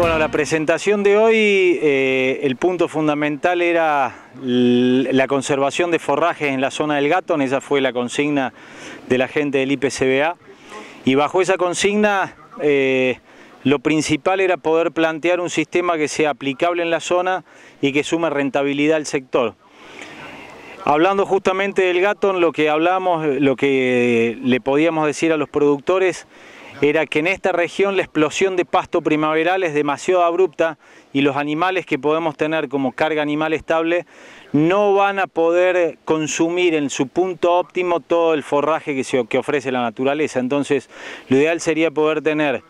Bueno, la presentación de hoy, eh, el punto fundamental era la conservación de forrajes en la zona del Gatón, esa fue la consigna de la gente del IPCBA, y bajo esa consigna eh, lo principal era poder plantear un sistema que sea aplicable en la zona y que sume rentabilidad al sector. Hablando justamente del Gatón, lo que hablamos, lo que le podíamos decir a los productores era que en esta región la explosión de pasto primaveral es demasiado abrupta y los animales que podemos tener como carga animal estable no van a poder consumir en su punto óptimo todo el forraje que, que ofrece la naturaleza. Entonces, lo ideal sería poder tener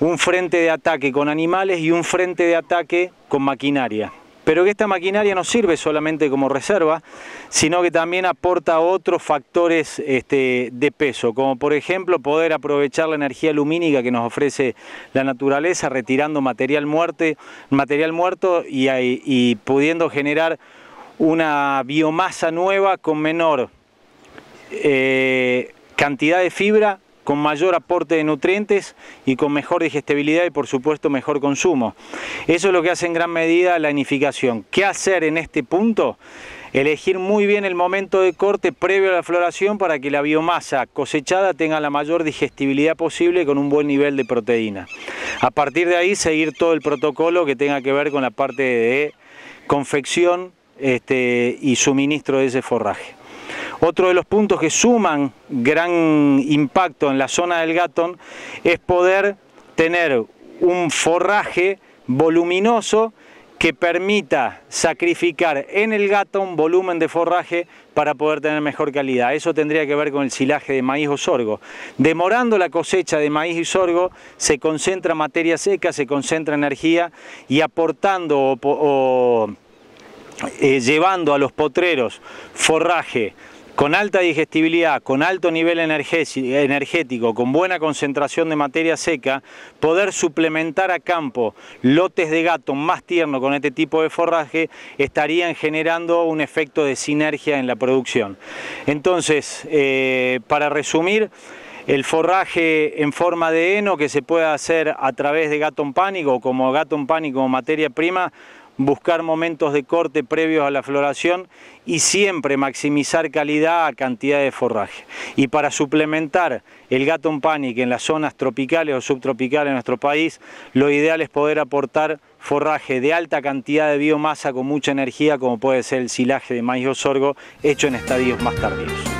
un frente de ataque con animales y un frente de ataque con maquinaria pero que esta maquinaria no sirve solamente como reserva, sino que también aporta otros factores este, de peso, como por ejemplo poder aprovechar la energía lumínica que nos ofrece la naturaleza, retirando material, material muerto y, pudiendo generar una biomasa nueva con menor eh, cantidad de fibra con mayor aporte de nutrientes y con mejor digestibilidad y por supuesto mejor consumo. Eso es lo que hace en gran medida la inificación. ¿Qué hacer en este punto? Elegir muy bien el momento de corte previo a la floración para que la biomasa cosechada tenga la mayor digestibilidad posible con un buen nivel de proteína. A partir de ahí seguir todo el protocolo que tenga que ver con la parte de confección este, y suministro de ese forraje. Otro de los puntos que suman gran impacto en la zona del gatón es poder tener un forraje voluminoso que permita sacrificar en el Gatón volumen de forraje para poder tener mejor calidad. Eso tendría que ver con el silaje de maíz o sorgo. Demorando la cosecha de maíz y sorgo, se concentra materia seca, se concentra energía y aportando o, eh, llevando a los potreros forraje con alta digestibilidad, con alto nivel energético, con buena concentración de materia seca, poder suplementar a campo lotes de gato más tierno con este tipo de forraje estarían generando un efecto de sinergia en la producción. Entonces, eh, para resumir, el forraje en forma de heno que se puede hacer a través de gato en pánico, como gato en pánico materia prima, buscar momentos de corte previos a la floración y siempre maximizar calidad a cantidad de forraje. Y para suplementar el gato en panic en las zonas tropicales o subtropicales de nuestro país, lo ideal es poder aportar forraje de alta cantidad de biomasa con mucha energía como puede ser el silaje de maíz o sorgo hecho en estadios más tardíos.